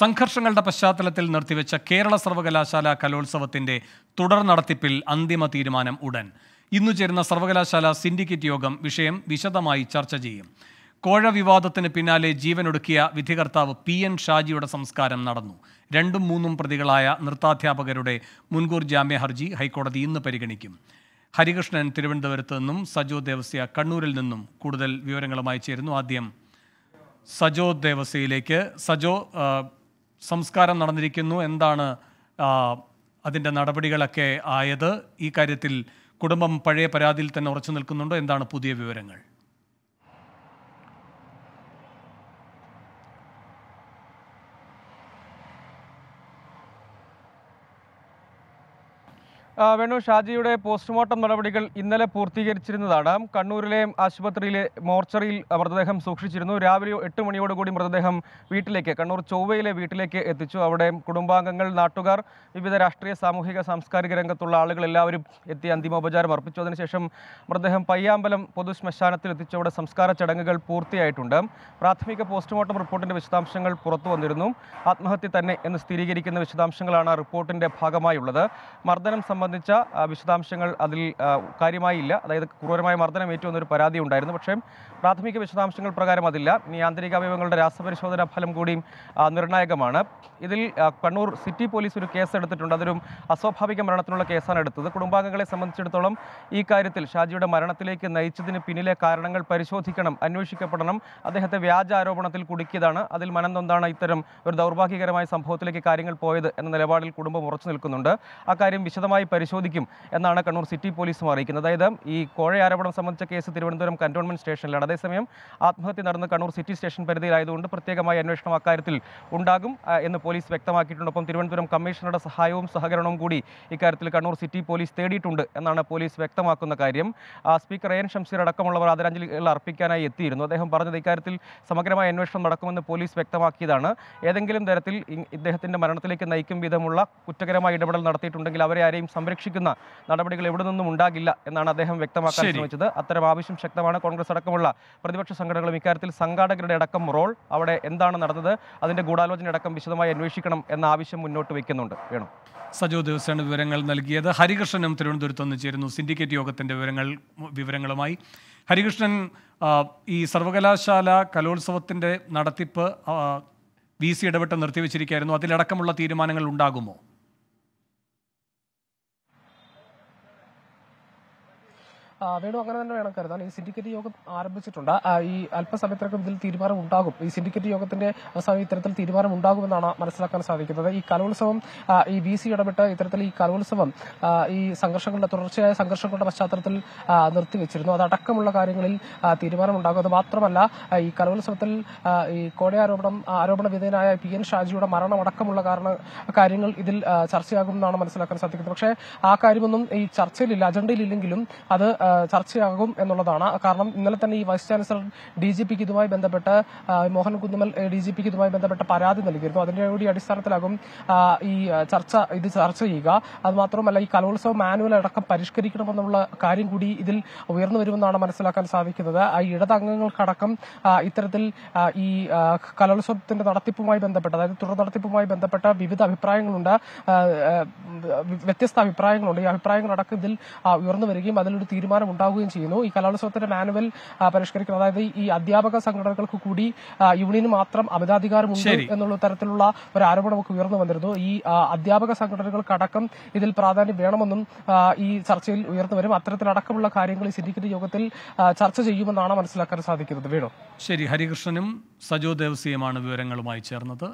സംഘർഷങ്ങളുടെ പശ്ചാത്തലത്തിൽ നിർത്തിവെച്ച കേരള സർവകലാശാല കലോത്സവത്തിന്റെ തുടർ നടത്തിപ്പിൽ അന്തിമ തീരുമാനം ഉടൻ ഇന്നു ചേരുന്ന സർവകലാശാല സിൻഡിക്കേറ്റ് യോഗം വിഷയം വിശദമായി ചർച്ച ചെയ്യും കോഴ വിവാദത്തിന് പിന്നാലെ ജീവനൊടുക്കിയ വിധികർത്താവ് പി എൻ ഷാജിയുടെ സംസ്കാരം നടന്നു രണ്ടും മൂന്നും പ്രതികളായ നൃത്താധ്യാപകരുടെ മുൻകൂർ ജാമ്യ ഹർജി ഹൈക്കോടതി ഇന്ന് പരിഗണിക്കും ഹരികൃഷ്ണൻ തിരുവനന്തപുരത്ത് നിന്നും സജോ ദേവസ്യ കണ്ണൂരിൽ നിന്നും കൂടുതൽ വിവരങ്ങളുമായി ചേരുന്നു ആദ്യം സജോ ദേവസ്യയിലേക്ക് സജോ സംസ്കാരം നടന്നിരിക്കുന്നു എന്താണ് അതിൻ്റെ നടപടികളൊക്കെ ആയത് ഈ കാര്യത്തിൽ കുടുംബം പഴയ പരാതിയിൽ തന്നെ ഉറച്ചു നിൽക്കുന്നുണ്ടോ എന്താണ് പുതിയ വിവരങ്ങൾ വേണു ഷാജിയുടെ പോസ്റ്റ്മോർട്ടം നടപടികൾ ഇന്നലെ പൂർത്തീകരിച്ചിരുന്നതാണ് കണ്ണൂരിലെ ആശുപത്രിയിലെ മോർച്ചറിയിൽ മൃതദേഹം സൂക്ഷിച്ചിരുന്നു രാവിലെ എട്ട് മണിയോടുകൂടി മൃതദേഹം വീട്ടിലേക്ക് കണ്ണൂർ ചൊവ്വയിലെ വീട്ടിലേക്ക് എത്തിച്ചു അവിടെ കുടുംബാംഗങ്ങൾ നാട്ടുകാർ വിവിധ രാഷ്ട്രീയ സാമൂഹിക സാംസ്കാരിക രംഗത്തുള്ള ആളുകൾ എല്ലാവരും എത്തി അന്തിമോപചാരം അർപ്പിച്ചു അതിനുശേഷം മൃതദേഹം പയ്യാമ്പലം ശ്മശാനത്തിൽ എത്തിച്ചു അവിടെ സംസ്കാര ചടങ്ങുകൾ പൂർത്തിയായിട്ടുണ്ട് പ്രാഥമിക പോസ്റ്റ്മോർട്ടം റിപ്പോർട്ടിന്റെ വിശദാംശങ്ങൾ പുറത്തു വന്നിരുന്നു ആത്മഹത്യ തന്നെ എന്ന് സ്ഥിരീകരിക്കുന്ന വിശദാംശങ്ങളാണ് റിപ്പോർട്ടിന്റെ ഭാഗമായുള്ളത് മർദ്ദനം സംബന്ധിച്ച വിശദാംശങ്ങൾ അതിൽ കാര്യമായില്ല അതായത് ക്രൂരമായ മർദ്ദനം ഏറ്റുവെന്നൊരു പരാതി ഉണ്ടായിരുന്നു പക്ഷേ പ്രാഥമിക വിശദാംശങ്ങൾ പ്രകാരം അതില്ല ഇനി ആന്തരിക അവയവങ്ങളുടെ രാസപരിശോധന ഫലം കൂടിയും നിർണായകമാണ് ഇതിൽ കണ്ണൂർ സിറ്റി പോലീസ് ഒരു കേസ് എടുത്തിട്ടുണ്ട് അതൊരു അസ്വാഭാവിക മരണത്തിനുള്ള കേസാണ് എടുത്തത് കുടുംബാംഗങ്ങളെ സംബന്ധിച്ചിടത്തോളം ഈ കാര്യത്തിൽ ഷാജിയുടെ മരണത്തിലേക്ക് നയിച്ചതിന് പിന്നിലെ കാരണങ്ങൾ പരിശോധിക്കണം അന്വേഷിക്കപ്പെടണം അദ്ദേഹത്തെ വ്യാജ ആരോപണത്തിൽ കുടുക്കിയതാണ് അതിൽ മനം ഇത്തരം ഒരു ദൗർഭാഗ്യകരമായ സംഭവത്തിലേക്ക് കാര്യങ്ങൾ പോയത് എന്ന നിലപാടിൽ കുടുംബം ഉറച്ചു നിൽക്കുന്നുണ്ട് അക്കാര്യം വിശദമായി പരിശോധിക്കും എന്നാണ് കണ്ണൂർ സിറ്റി പോലീസും അറിയിക്കുന്നത് അതായത് ഈ കോഴ ആരോപണം സംബന്ധിച്ച കേസ് തിരുവനന്തപുരം കന്റോൺമെന്റ് സ്റ്റേഷനിലാണ് അതേസമയം ആത്മഹത്യ നടന്ന കണ്ണൂർ സിറ്റി സ്റ്റേഷൻ പരിധിയിലായതുകൊണ്ട് പ്രത്യേകമായ അന്വേഷണം അക്കാര്യത്തിൽ ഉണ്ടാകും എന്ന് പോലീസ് വ്യക്തമാക്കിയിട്ടുണ്ട് ഒപ്പം തിരുവനന്തപുരം കമ്മീഷണറുടെ സഹായവും സഹകരണവും കൂടി ഇക്കാര്യത്തിൽ കണ്ണൂർ സിറ്റി പോലീസ് തേടിയിട്ടുണ്ട് എന്നാണ് പോലീസ് വ്യക്തമാക്കുന്ന കാര്യം സ്പീക്കർ എൻ ഷംസീർ അടക്കമുള്ളവർ ആദരാഞ്ജലികൾ അർപ്പിക്കാനായി എത്തിയിരുന്നു അദ്ദേഹം പറഞ്ഞത് ഇക്കാര്യത്തിൽ സമഗ്രമായ അന്വേഷണം നടക്കുമെന്ന് പോലീസ് വ്യക്തമാക്കിയതാണ് ഏതെങ്കിലും തരത്തിൽ ഇദ്ദേഹത്തിൻ്റെ മരണത്തിലേക്ക് നയിക്കും വിധമുള്ള കുറ്റകരമായ ഇടപെടൽ നടത്തിയിട്ടുണ്ടെങ്കിൽ അവരെ ആരെയും സംരക്ഷിക്കുന്ന നടപടികൾ എവിടെ നിന്നും ഉണ്ടാകില്ല എന്നാണ് അദ്ദേഹം വ്യക്തമാക്കാൻ ശ്രമിച്ചത് അത്തരം ആവശ്യം ശക്തമാണ് കോൺഗ്രസ് അടക്കമുള്ള പ്രതിപക്ഷ സംഘടനകളും ഇക്കാര്യത്തിൽ സംഘാടകരുടെ അടക്കം റോൾ അവിടെ എന്താണ് നടന്നത് അതിന്റെ ഗൂഢാലോചന അടക്കം വിശദമായി അന്വേഷിക്കണം എന്ന ആവശ്യം മുന്നോട്ട് വയ്ക്കുന്നുണ്ട് വേണം സജോ ദിവസമാണ് വിവരങ്ങൾ നൽകിയത് ഹരികൃഷ്ണനും തിരുവനന്തപുരത്ത് നിന്ന് ചേരുന്നു സിൻഡിക്കേറ്റ് യോഗത്തിന്റെ വിവരങ്ങൾ വിവരങ്ങളുമായി ഹരികൃഷ്ണൻ ഈ സർവകലാശാല കലോത്സവത്തിന്റെ നടത്തിപ്പ് വി സി ഇടപെട്ട് നിർത്തിവെച്ചിരിക്കുകയായിരുന്നു അതിലടക്കമുള്ള തീരുമാനങ്ങൾ ഉണ്ടാകുമോ വേണു അങ്ങനെ തന്നെ വേണം കരുതാൻ ഈ സിൻഡിക്കേറ്റ് യോഗം ആരംഭിച്ചിട്ടുണ്ട് ഈ അല്പസമയത്തിനകം ഇതിൽ തീരുമാനം ഉണ്ടാകും ഈ സിൻഡിക്കേറ്റ് യോഗത്തിന്റെ അവസാനം ഇത്തരത്തിൽ തീരുമാനം ഉണ്ടാകുമെന്നാണ് മനസ്സിലാക്കാൻ സാധിക്കുന്നത് ഈ കലോത്സവം ഈ വി സി ഇടപെട്ട് ഇത്തരത്തിൽ ഈ കലോത്സവം ഈ സംഘർഷങ്ങളുടെ തുടർച്ചയായ സംഘർഷങ്ങളുടെ പശ്ചാത്തലത്തിൽ നിർത്തിവെച്ചിരുന്നു അതടക്കമുള്ള കാര്യങ്ങളിൽ തീരുമാനമുണ്ടാകും അത് മാത്രമല്ല ഈ കലോത്സവത്തിൽ ഈ കോടയാരോപണം ആരോപണ വിധേയനായ പി എൻ ഷാജിയുടെ മരണം അടക്കമുള്ള കാരണ കാര്യങ്ങൾ ഇതിൽ ചർച്ചയാകുമെന്നാണ് മനസ്സിലാക്കാൻ സാധിക്കുന്നത് പക്ഷേ ആ കാര്യമൊന്നും ഈ ചർച്ചയിലില്ല അജണ്ടയിലില്ലെങ്കിലും അത് ചർച്ചയാകും എന്നുള്ളതാണ് കാരണം ഇന്നലെ തന്നെ ഈ വൈസ് ചാൻസലർ ഡി ജി പിക്ക് ഇതുമായി ബന്ധപ്പെട്ട് മോഹൻ കുന്നുമൽ ഡി ജി പിക്ക് ഇതുമായി ബന്ധപ്പെട്ട പരാതി നൽകിയിരുന്നു അതിന്റെ കൂടി അടിസ്ഥാനത്തിലാകും ഈ ചർച്ച ഇത് ചർച്ച ചെയ്യുക അതുമാത്രമല്ല ഈ കലോത്സവ മാനുവൽ അടക്കം പരിഷ്കരിക്കണമെന്നുള്ള കാര്യം കൂടി ഇതിൽ ഉയർന്നു വരുമെന്നാണ് മനസ്സിലാക്കാൻ സാധിക്കുന്നത് ആ ഇടതംഗങ്ങൾക്കടക്കം ഇത്തരത്തിൽ ഈ കലോത്സവത്തിന്റെ നടത്തിപ്പുമായി ബന്ധപ്പെട്ട് അതായത് തുടർ നടത്തിപ്പുമായി ബന്ധപ്പെട്ട വിവിധ അഭിപ്രായങ്ങളുണ്ട് വ്യത്യസ്ത അഭിപ്രായങ്ങളുണ്ട് ഈ അഭിപ്രായങ്ങളടക്കം ഇതിൽ ഉയർന്നു വരികയും അതിലൊരു തീരുമാനം തീരുമാനം ഉണ്ടാവുകയും ചെയ്യുന്നു ഈ കലോത്സവത്തിന്റെ മാനുവൽ പരിഷ്കരിക്കുന്നു അതായത് ഈ അധ്യാപക സംഘടനകൾക്ക് കൂടി യൂണിയന് മാത്രം ഉണ്ട് എന്നുള്ള തരത്തിലുള്ള ഒരു ആരോപണമൊക്കെ ഉയർന്നു വന്നിരുന്നു ഈ അധ്യാപക സംഘടനകൾക്കടക്കം ഇതിൽ പ്രാധാന്യം വേണമെന്നും ഈ ചർച്ചയിൽ ഉയർന്നു വരും അത്തരത്തിലടക്കമുള്ള കാര്യങ്ങൾ ഈ സിൻഡിക്കേറ്റ് യോഗത്തിൽ ചർച്ച ചെയ്യുമെന്നാണ് മനസ്സിലാക്കാൻ സാധിക്കുന്നത് വേണു ശരി ഹരികൃഷ്ണനും സജോ ദേവസിയുമാണ് വിവരങ്ങളുമായി ചേർന്നത്